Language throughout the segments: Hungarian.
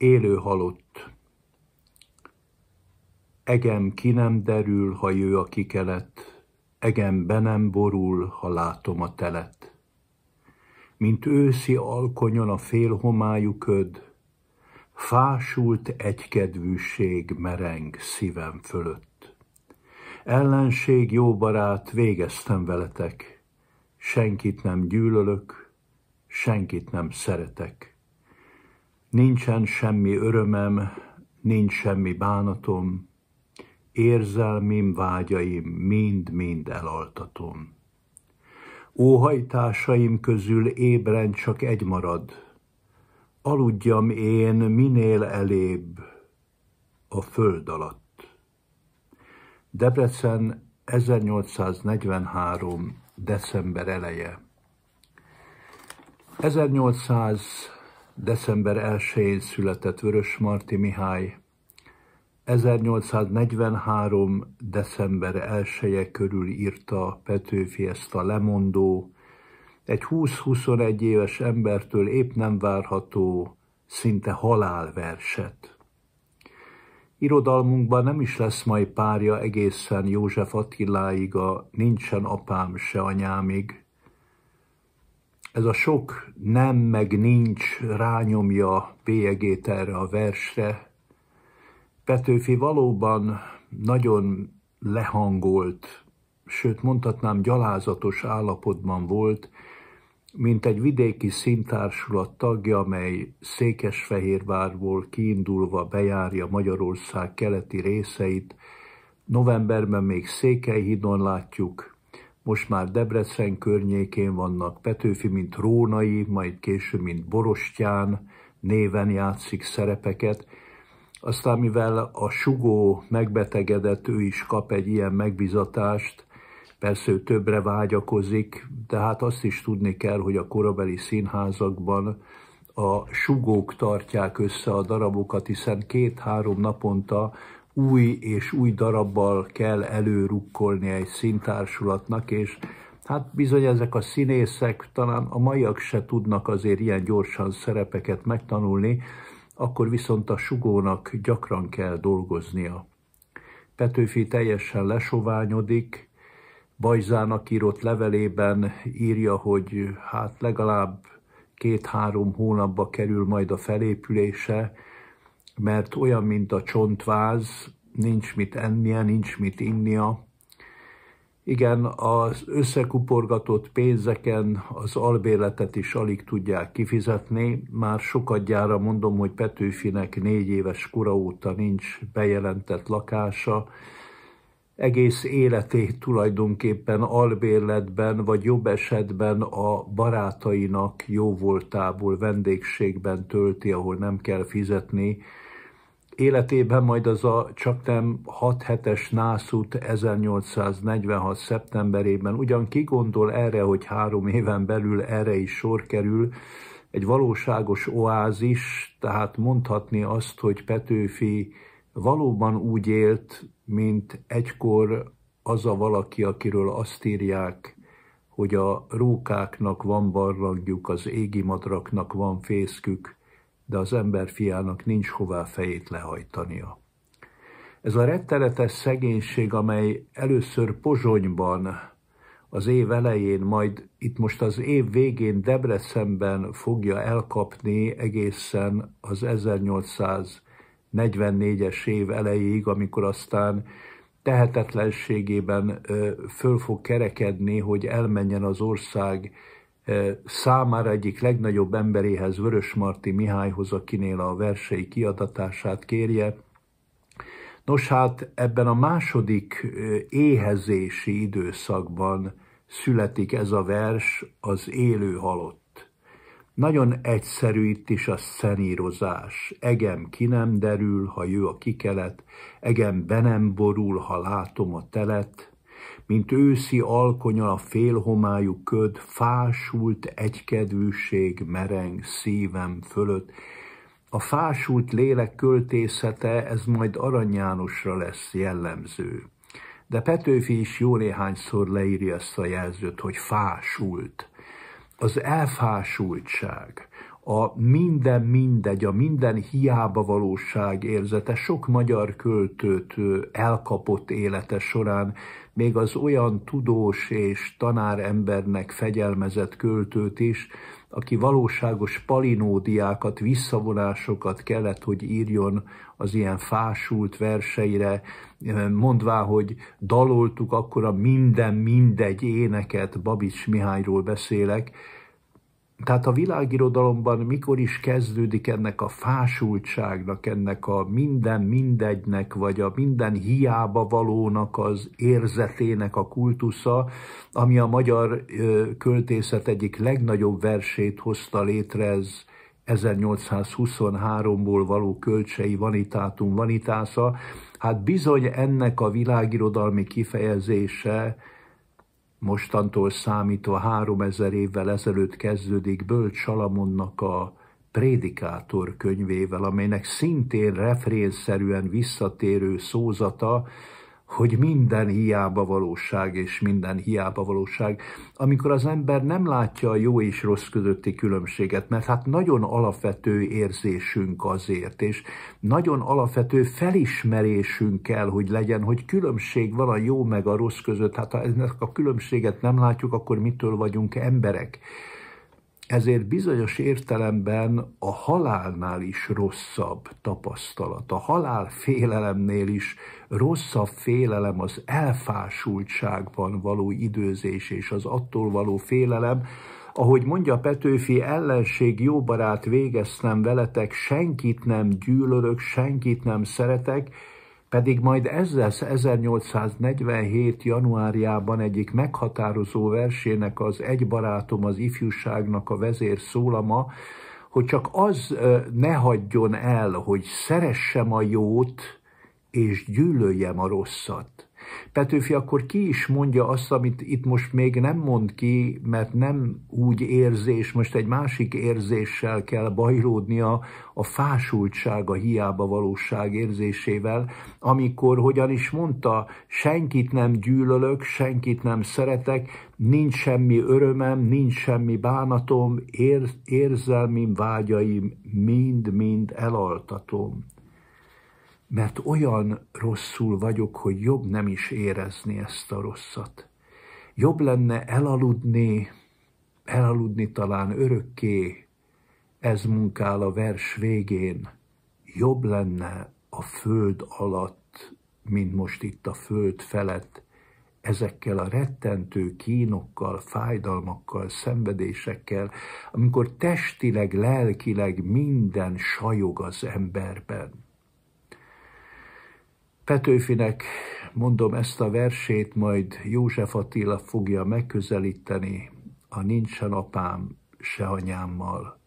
élő halott. Egem ki nem derül, ha jő a kikelet, egem be nem borul, ha látom a telet. Mint őszi alkonyon a félhomályú köd, fásult egykedvűség mereng szívem fölött. Ellenség, jó barát, végeztem veletek, senkit nem gyűlölök, senkit nem szeretek Nincsen semmi örömem, nincs semmi bánatom, érzelmim, vágyaim mind-mind elaltatom. Óhajtásaim közül ébren csak egy marad, aludjam én minél elébb a föld alatt. Debrecen 1843. december eleje. 1800 December 1-én született Vörös Marti Mihály. 1843. december 1 -e körül írta Petőfi ezt a lemondó, egy 20-21 éves embertől épp nem várható, szinte halálverset. Irodalmunkban nem is lesz mai párja egészen József Attiláig a Nincsen apám se anyámig, ez a sok nem meg nincs rányomja bélyegét erre a versre. Petőfi valóban nagyon lehangolt, sőt mondhatnám gyalázatos állapotban volt, mint egy vidéki szintársulat tagja, amely Székesfehérvárból kiindulva bejárja Magyarország keleti részeit. Novemberben még Székelyhídon látjuk, most már Debrecen környékén vannak, Petőfi, mint Rónai, majd később, mint Borostyán néven játszik szerepeket. Aztán, mivel a sugó megbetegedett, ő is kap egy ilyen megbizatást, persze ő többre vágyakozik, de hát azt is tudni kell, hogy a korabeli színházakban a sugók tartják össze a darabokat, hiszen két-három naponta új és új darabbal kell előrukkolni egy szintársulatnak, és hát bizony ezek a színészek talán a maiak se tudnak azért ilyen gyorsan szerepeket megtanulni, akkor viszont a sugónak gyakran kell dolgoznia. Petőfi teljesen lesoványodik, Bajzának írott levelében írja, hogy hát legalább két-három hónapba kerül majd a felépülése, mert olyan, mint a csontváz, nincs mit ennie, nincs mit innia. Igen, az összekuporgatott pénzeken az albérletet is alig tudják kifizetni. Már sokat gyára mondom, hogy Petőfinek négy éves kora óta nincs bejelentett lakása, egész életét tulajdonképpen albérletben, vagy jobb esetben a barátainak jó voltából vendégségben tölti, ahol nem kell fizetni. Életében majd az a csak nem 6 hetes nászút 1846. szeptemberében ugyan kigondol erre, hogy három éven belül erre is sor kerül, egy valóságos oázis, tehát mondhatni azt, hogy Petőfi valóban úgy élt, mint egykor az a valaki, akiről azt írják, hogy a rókáknak van barlangjuk, az égi madraknak van fészkük, de az ember fiának nincs hová fejét lehajtania. Ez a rettenetes szegénység, amely először Pozsonyban az év elején, majd itt most az év végén Debrecenben fogja elkapni egészen az 1800 44-es év elejéig, amikor aztán tehetetlenségében föl fog kerekedni, hogy elmenjen az ország számára egyik legnagyobb emberéhez, Vörösmarty Mihályhoz, akinél a versei kiadatását kérje. Nos hát ebben a második éhezési időszakban születik ez a vers, az élő halott. Nagyon egyszerű itt is a szenírozás. Egem ki nem derül, ha jő a kikelet, egem be nem borul, ha látom a telet. Mint őszi alkonya a félhomályú köd, fásult egykedvűség mereng szívem fölött. A fásult lélek költészete, ez majd Arany Jánosra lesz jellemző. De Petőfi is jó néhányszor leírja ezt a jelzőt, hogy fásult az elfásultság, a minden mindegy, a minden hiába valóság érzete sok magyar költőt elkapott élete során még az olyan tudós és tanárembernek fegyelmezett költőt is, aki valóságos palinódiákat, visszavonásokat kellett, hogy írjon az ilyen fásult verseire, mondvá, hogy daloltuk akkor a minden mindegy éneket, Babics Mihályról beszélek, tehát a világirodalomban mikor is kezdődik ennek a fásultságnak, ennek a minden mindegynek, vagy a minden hiába valónak az érzetének a kultusza, ami a magyar költészet egyik legnagyobb versét hozta létre, ez 1823-ból való kölcsei vanitátum vanitása. hát bizony ennek a világirodalmi kifejezése mostantól számítva három ezer évvel ezelőtt kezdődik Bölcs Salamonnak a Prédikátor könyvével, amelynek szintén refrénszerűen visszatérő szózata hogy minden hiába valóság és minden hiába valóság, amikor az ember nem látja a jó és rossz közötti különbséget, mert hát nagyon alapvető érzésünk azért, és nagyon alapvető felismerésünk kell, hogy legyen, hogy különbség van a jó meg a rossz között, hát ha ennek a különbséget nem látjuk, akkor mitől vagyunk emberek? ezért bizonyos értelemben a halálnál is rosszabb tapasztalat, a halál félelemnél is rosszabb félelem az elfásultságban való időzés és az attól való félelem, ahogy mondja Petőfi, ellenség jó barát végeztem veletek, senkit nem gyűlölök, senkit nem szeretek, pedig majd lesz 1847. januárjában egyik meghatározó versének az Egy barátom az ifjúságnak a vezér szólama, hogy csak az ne hagyjon el, hogy szeressem a jót, és gyűlöljem a rosszat Petőfi akkor ki is mondja azt, amit itt most még nem mond ki, mert nem úgy érzés, most egy másik érzéssel kell bajlódnia a fásultság, a hiába valóság érzésével, amikor, hogyan is mondta, senkit nem gyűlölök, senkit nem szeretek, nincs semmi örömem, nincs semmi bánatom, ér, érzelmim, vágyaim mind-mind elaltatom mert olyan rosszul vagyok, hogy jobb nem is érezni ezt a rosszat. Jobb lenne elaludni, elaludni talán örökké, ez munkál a vers végén, jobb lenne a föld alatt, mint most itt a föld felett, ezekkel a rettentő kínokkal, fájdalmakkal, szenvedésekkel, amikor testileg, lelkileg minden sajog az emberben Petőfinek mondom ezt a versét, majd József Attila fogja megközelíteni a nincsen apám, se anyámmal.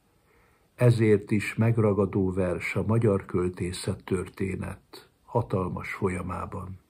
Ezért is megragadó vers a magyar költészet történet hatalmas folyamában.